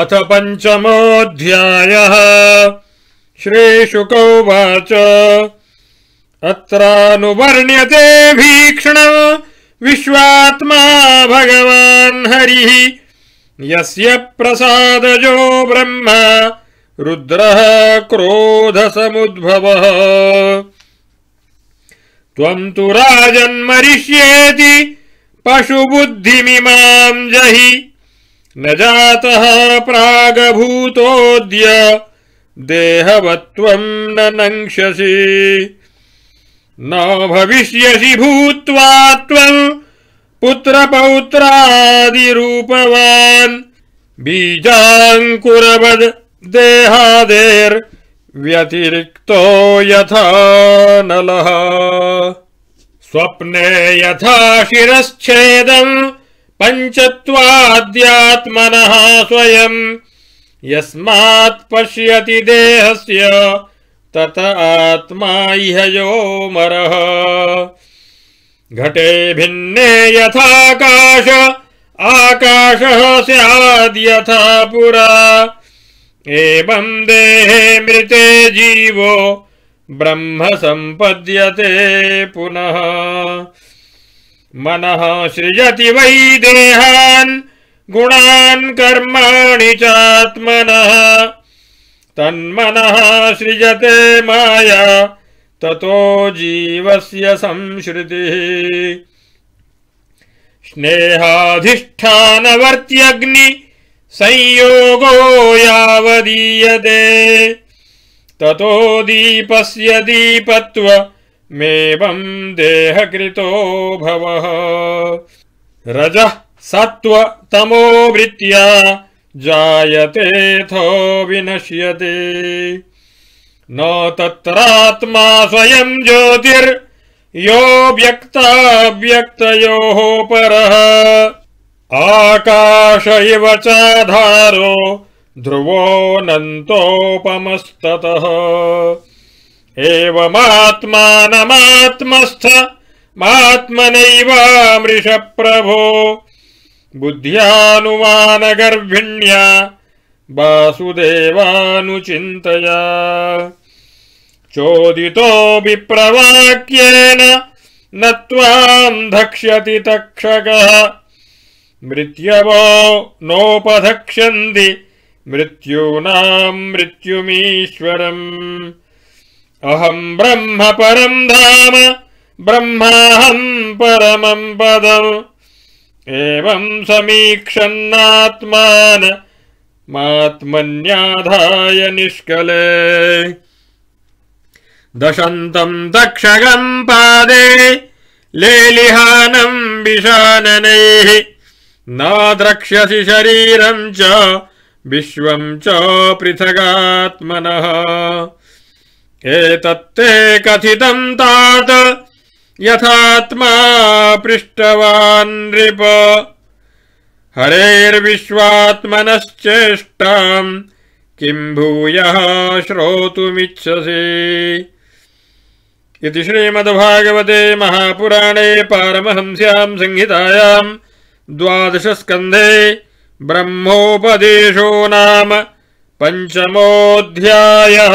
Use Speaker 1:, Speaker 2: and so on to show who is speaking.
Speaker 1: अथ पञ्चमोऽध्यायः श्रीशुकौवाच अत्रानुवर्ण्यते भीक्षण विश्वात्मा भगवान् हरिः यस्य प्रसादजो ब्रह्म रुद्रः क्रोधसमुद्भवः त्वम् तु राजन्मरिष्येति पशुबुद्धिमिमाम् जहि न जातः प्रागभूतोऽद्य देहवत्त्वम् न नङ्क्ष्यसि न भविष्यसि भूत्वा त्वम् पुत्रपौत्रादिरूपवान् व्यतिरिक्तो देहादेर्व्यतिरिक्तो यथा नलः स्वप्ने यथा शिरश्छेदम् पंचवाद्यात्मन स्वयं यस्मात् पश्यति देहस्य तत आत्मा यो मर घटे भिन्ने यथाकाश आकाश स्याद्यथा पुरा एवं देहे मृते जीवो ब्रह्म संपद्यते पुनः मन सृजति वै देहान् गुणान् कर्माणि चात्मनः तन्मनः सृजते माया ततो जीवस्य संश्रुतिः स्नेहाधिष्ठानवर्त्यग्नि संयोगो यावदीयते ततो दीपस्य दीपत्व मेवम् देहकृतो भवः रजः सत्व वृत्त्या जायतेऽथो विनश्यते नो तत्रात्मा स्वयम् ज्योतिर् योऽ व्यक्ताव्यक्तयोः परः आकाश इव चाधारो ध्रुवो नन्तोपमस्ततः मात्मनैव मृषप्रभो बुद्ध्यानुमानगर्भिण्या वासुदेवानुचिन्तया चोदितोऽपि प्रवाक्येन न त्वाम् धक्ष्यति तक्षगः मृत्यवो नोपधक्ष्यन्ति मृत्यूनाम् मृत्युमीश्वरम् अहम ब्रह्म परम धाम ब्रह्माहम् परम पदम एवं समीक्षन्नात्मान मात्मन्याधाय निष्कले दशंतम दक्षगम पादे लेलिहानम् विशाननैः नाद्रक्ष्यसि शरीरं च विश्वं च पृथगात्मनः एतत्ते कथितम् तात यथात्मा पृष्टवान् नृप हरेर्विश्वात्मनश्चेष्टाम् किम् भूयः श्रोतुमिच्छसि इति श्रीमद्भागवते महापुराणे पारमहंस्याम् संहितायाम् द्वादशस्कन्धे ब्रह्मोपदेशो नाम पञ्चमोऽध्यायः